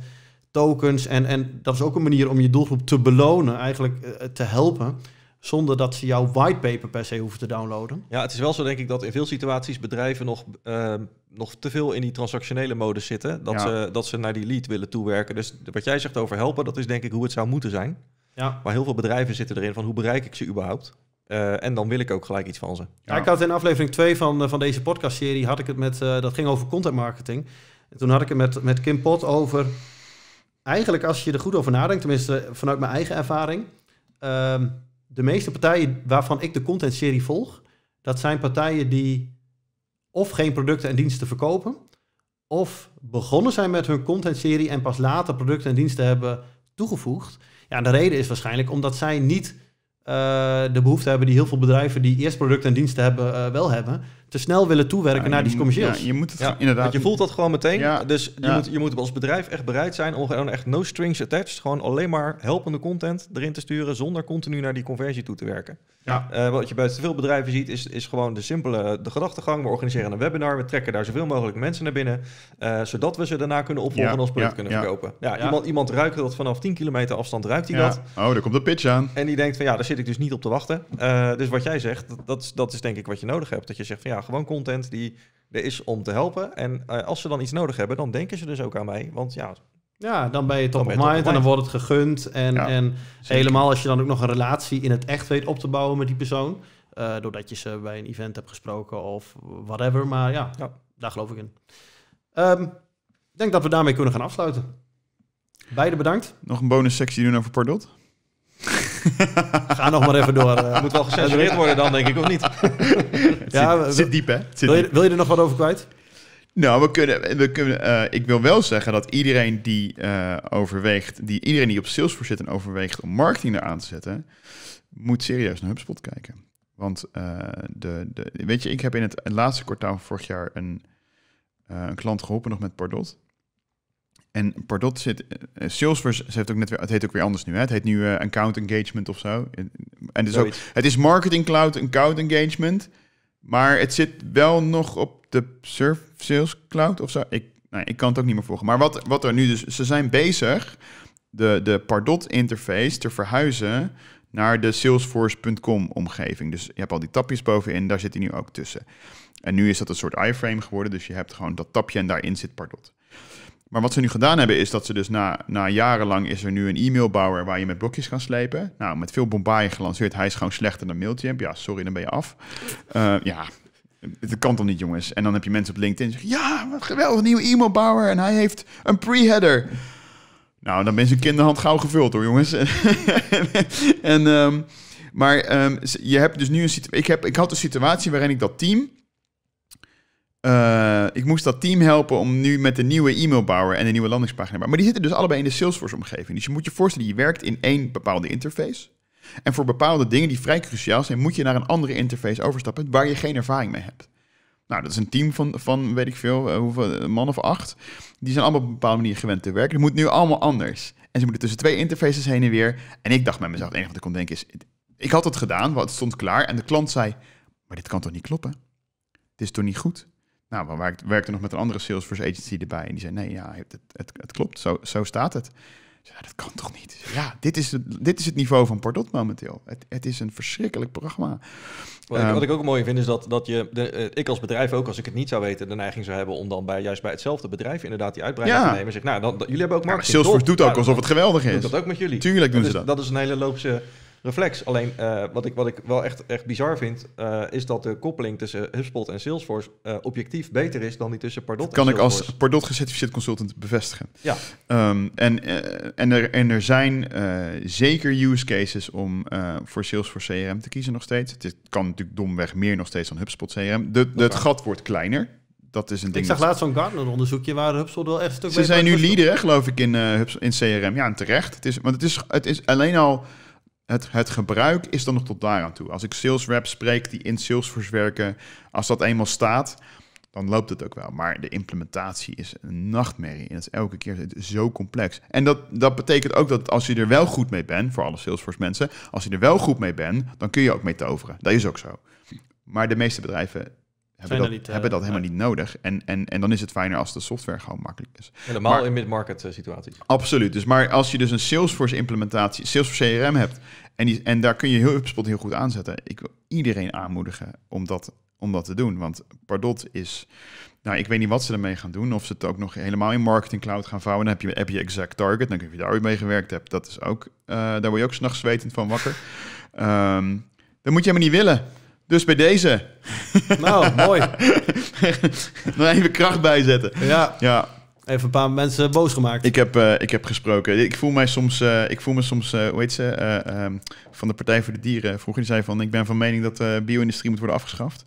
tokens. En, en dat is ook een manier om je doelgroep te belonen, eigenlijk eh, eh, te helpen zonder dat ze jouw whitepaper per se hoeven te downloaden. Ja, het is wel zo denk ik dat in veel situaties bedrijven nog, ehm, nog te veel in die transactionele modus zitten. Dat, ze, dat ze naar die lead willen toewerken. Dus wat jij zegt over helpen, dat is denk ik hoe het zou moeten zijn. Ja. Maar heel veel bedrijven zitten erin van hoe bereik ik ze überhaupt? Eh, en dan wil ik ook gelijk iets van ze. ik had in aflevering 2 van, van deze podcastserie, had ik het met, dat ging over content marketing. En toen had ik het met, met Kim Pot over eigenlijk als je er goed over nadenkt, tenminste vanuit mijn eigen ervaring, um, de meeste partijen waarvan ik de contentserie volg, dat zijn partijen die of geen producten en diensten verkopen, of begonnen zijn met hun contentserie en pas later producten en diensten hebben toegevoegd. Ja, de reden is waarschijnlijk omdat zij niet eh, de behoefte hebben die heel veel bedrijven die eerst producten en diensten hebben eh, wel hebben te snel willen toewerken naar die commerciële. Ja, je moet het inderdaad. Want je voelt dat gewoon meteen. dus je, moet, je moet als bedrijf echt bereid zijn om gewoon echt no strings attached, gewoon alleen maar helpende content erin te sturen zonder continu naar die conversie toe te werken. Ja. Eh, wat je bij veel bedrijven ziet, is, is gewoon de simpele de gedachtegang. We organiseren een webinar, we trekken daar zoveel mogelijk mensen naar binnen, eh, zodat we ze daarna kunnen opvolgen en ons product kunnen verkopen. Ja, Iemand, iemand ruikt dat vanaf 10 kilometer afstand, ruikt hij dat. Oh, daar komt de pitch aan. En die denkt van ja, daar zit ik dus niet op te wachten. Eh, dus wat jij zegt, dat, dat, is, dat is denk ik wat je nodig hebt. Dat je zegt van ja, gewoon content die er is om te helpen. En eh, als ze dan iets nodig hebben, dan denken ze dus ook aan mij. Want ja, ja, dan ben je top, of mind, en dan wordt het gegund. En, en helemaal als je dan ook nog een relatie in het echt weet op te bouwen met die persoon. Eh, doordat je ze bij een event hebt gesproken of whatever. Maar ja, ja. daar geloof ik in. Ehm, ik denk dat we daarmee kunnen gaan afsluiten. Beide bedankt. Nog een bonus sectie doen over Pardot? Ga nog maar even door. Eh. Het moet wel gecensureerd worden dan, denk ik, of niet? ja, zit, diep, hè? Zit wil, je, wil je er nog wat over kwijt? Nou, we kunnen, we kunnen, eh, ik wil wel zeggen dat iedereen die eh, overweegt, die, iedereen die op Salesforce zit en overweegt om marketing er aan te zetten, moet serieus naar HubSpot kijken. Want de, de, weet je, ik heb in het laatste kwartaal vorig jaar een, een klant geholpen nog met Pardot. En Pardot zit, eh, eh, Salesforce heeft ook net weer, het heet ook weer anders nu. Hè? Het heet nu eh, account engagement of zo. En het is ook, het is marketing cloud account engagement, maar het zit wel nog op de surf sales cloud of zo. Ik, nou, ik kan het ook niet meer volgen. Maar wat, wat er nu dus, ze zijn bezig de, de Pardot interface te verhuizen naar de salesforce.com omgeving. Dus je hebt al die tapjes bovenin, daar zit hij nu ook tussen. En nu is dat een soort iframe geworden, dus je hebt gewoon dat tapje en daarin zit Pardot. Maar wat ze nu gedaan hebben is dat ze dus na, na jarenlang is er nu een e-mailbouwer waar je met blokjes kan slepen. Nou, met veel bombaaien gelanceerd. Hij is gewoon slechter dan Mailchimp. Ja, sorry, dan ben je af. Uh, ja, dat kan toch niet, jongens? En dan heb je mensen op LinkedIn zeggen... Ja, wat geweldig, nieuwe e-mailbouwer. En hij heeft een pre-header. Nou, dan ben ze kinderhand gauw gevuld, hoor, jongens. en, ehm, maar ehm, je hebt dus nu een situatie... Ik, heb, ik had een situatie waarin ik dat team eh, ik moest dat team helpen om nu met de nieuwe e-mailbouwer en de nieuwe landingspagina Maar die zitten dus allebei in de Salesforce-omgeving. Dus je moet je voorstellen, je werkt in één bepaalde interface. En voor bepaalde dingen die vrij cruciaal zijn, moet je naar een andere interface overstappen waar je geen ervaring mee hebt. Nou, dat is een team van, van weet ik veel, eh, hoeveel, man of acht. Die zijn allemaal op een bepaalde manier gewend te werken. Het moet nu allemaal anders. En ze moeten tussen twee interfaces heen en weer. En ik dacht met mezelf, het enige wat ik kon denken is... Ik had het gedaan, want het stond klaar. En de klant zei, maar dit kan toch niet kloppen? Dit is toch niet goed? Nou, maar werkten, werkte nog met een andere Salesforce agency erbij. En die zei, nee, ja, het, het, het klopt, zo, zo staat het. Zei, dat kan toch niet? Zei, ja, dit is, het, dit is het niveau van Pardot momenteel. Het, het is een verschrikkelijk programma. Wat, ik, ehm, wat ik ook mooi vind is dat, dat je, de, eh, ik als bedrijf ook, als ik het niet zou weten, de neiging zou hebben om dan bij, juist bij hetzelfde bedrijf inderdaad die uitbreiding te nemen. Zeg, nou, dan, jullie hebben ook Ja, maar Salesforce doet ook nou, alsof het geweldig is. Doet dat ook met jullie. Tuurlijk doen ze is, dat. Dat is een hele loopse reflex. Alleen eh, wat, ik, wat ik wel echt, echt bizar vind, eh, is dat de koppeling tussen HubSpot en Salesforce eh, objectief beter is dan die tussen Pardot kan ik als Pardot gecertificeerd consultant bevestigen. Ja. Ehm, en, en, er, en er zijn zeker use cases om voor Salesforce CRM te kiezen nog steeds. Het kan natuurlijk domweg meer nog steeds dan HubSpot CRM. De, het gat wordt kleiner. Dat is een ding. Ik zag laatst zo'n Gartner-onderzoekje waar HubSpot wel echt stuk Ze zijn nu leader, geloof ik, in, in CRM. Ja, en terecht. Het is, want het is, het is alleen al het, het gebruik is dan nog tot daar aan toe. Als ik sales reps spreek die in Salesforce werken, als dat eenmaal staat, dan loopt het ook wel. Maar de implementatie is een nachtmerrie. En dat is elke keer zo complex. En dat, dat betekent ook dat als je er wel goed mee bent, voor alle Salesforce mensen, als je er wel goed mee bent, dan kun je ook mee toveren. Dat is ook zo. Maar de meeste bedrijven hebben, dat, hebben eh, dat helemaal niet nodig. En, en, en dan is het fijner als de software gewoon makkelijk is. Helemaal in mid-market eh, situaties. Absoluut. Dus maar als je dus een Salesforce implementatie, Salesforce CRM hebt... en, die, en daar kun je heel HubSpot heel goed aanzetten. Ik wil iedereen aanmoedigen om dat, om dat te doen. Want Pardot is... Nou, ik weet niet wat ze ermee gaan doen. Of ze het ook nog helemaal in marketing cloud gaan vouwen. Dan heb je, heb je exact target. Dan kun je daar weer mee gewerkt hebt. Dat is ook, eh, daar word je ook s'nachts zwetend van wakker. Ehm, dan moet je helemaal niet willen. Dus bij deze. Nou, mooi. Nog even kracht bijzetten. Ja. ja. Even een paar mensen boos gemaakt. Ik heb, eh, ik heb gesproken. Ik voel mij soms, eh, ik voel me soms uh, hoe heet ze, ehm, van de Partij voor de Dieren. Vroeger die zei van, ik ben van mening dat de bio-industrie moet worden afgeschaft.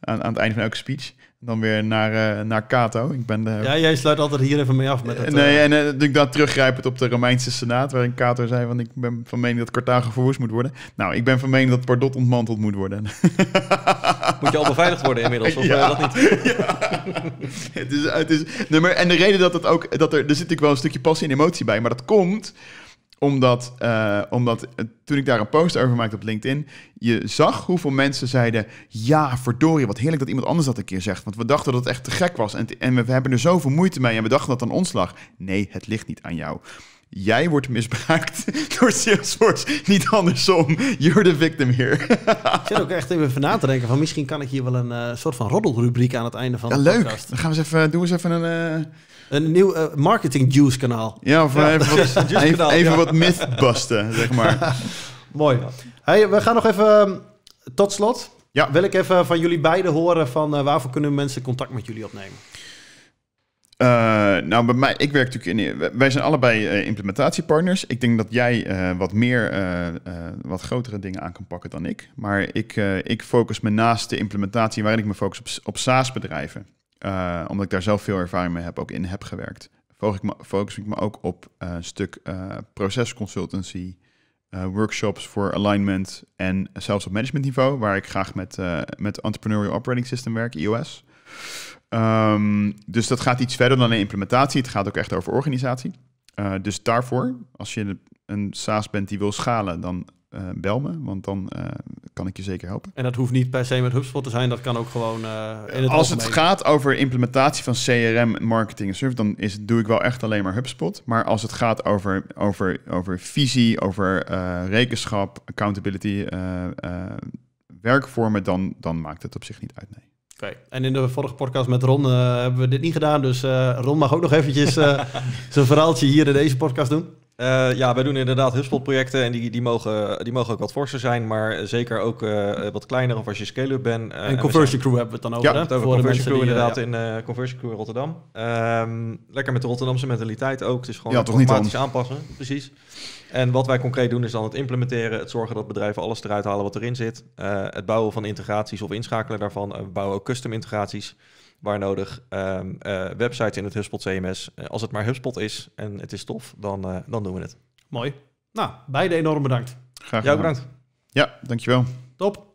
Aan, aan het einde van elke speech. Dan weer naar, eh, naar Cato. Ik ben Ja, jij sluit altijd hier even mee af. Met eh, nee, eh, en natuurlijk uh, dan teruggrijpend op de Romeinse Senaat, waarin Cato zei: van, Ik ben van mening dat Carthago verwoest moet worden. Nou, ik ben van mening dat Pardot ontmanteld moet worden. Moet je al beveiligd worden inmiddels, of ja. dat niet? het is, het is, nummer, en de reden dat het ook. Dat er, er zit natuurlijk wel een stukje passie en emotie bij, maar dat komt omdat, eh, omdat eh, toen ik daar een post over maakte op LinkedIn, je zag hoeveel mensen zeiden: Ja, verdorie, wat heerlijk dat iemand anders dat een keer zegt. Want we dachten dat het echt te gek was en, en we hebben er zoveel moeite mee en we dachten dat dan ontslag. Nee, het ligt niet aan jou. Jij wordt misbruikt door Salesforce, niet andersom. You're the victim here. ik zit ook echt even na te denken van misschien kan ik hier wel een eh, soort van roddelrubriek aan het einde van de leuk. podcast. Dan gaan we eens even, doen we eens even een... Een nieuw eh, marketing juice kanaal. Ja, of even, wat, juice even, even wat myth zeg maar. Mooi. we gaan nog even ehm, tot slot. Ja. Wil ik even van jullie beiden horen van eh, waarvoor kunnen mensen contact met jullie opnemen? Eh, nou, bij mij, ik werk natuurlijk in. Wij zijn allebei uh, implementatiepartners. Ik denk dat jij wat meer, wat grotere dingen aan kan pakken dan ik. Maar ik, ik focus me naast de implementatie, waarin ik me focus op, op SaaS-bedrijven. Eh, omdat ik daar zelf veel ervaring mee heb, ook in heb gewerkt, focus ik me, focus ik me ook op eh, een stuk uh, procesconsultancy, workshops voor alignment en zelfs op managementniveau, waar ik graag met, met Entrepreneurial Operating System werk, IOS. E ehm, dus dat gaat iets verder dan een implementatie, het gaat ook echt over organisatie. dus daarvoor, als je een SaaS bent die wil schalen, dan eh, bel me, want dan eh, kan ik je zeker helpen. En dat hoeft niet per se met HubSpot te zijn, dat kan ook gewoon eh, in het Als het gaat over implementatie van CRM, marketing en service, dan is, doe ik wel echt alleen maar HubSpot. Maar als het gaat over, over, over visie, over rekenschap, accountability, werkvormen, dan, dan maakt het op zich niet uit, nee. Oké, en in de vorige podcast met Ron hebben we dit niet gedaan, dus Ron mag ook nog eventjes zijn verhaaltje hier in deze podcast doen. Eh, ja, wij doen inderdaad HubSpot-projecten en die, die, mogen, die mogen ook wat forser zijn, maar zeker ook eh, wat kleiner of als je scale-up bent. Uh, en Conversion Crew hebben we het dan over, ja, over Conversion Crew inderdaad in Conversion Crew Rotterdam. Ehm, lekker met de Rotterdamse mentaliteit ook, dus gewoon ja, toch automatisch aanpassen. Precies. En wat wij concreet doen is dan het implementeren, het zorgen dat bedrijven alles eruit halen wat erin zit, het bouwen van integraties of inschakelen daarvan, we bouwen ook custom integraties. Waar nodig ehm, eh, websites in het HubSpot CMS. Eh, als het maar HubSpot is en het is tof, dan, eh, dan doen we het. Mooi. Nou, beide enorm bedankt. Graag gedaan. Jou bedankt. Ja, dankjewel. Top.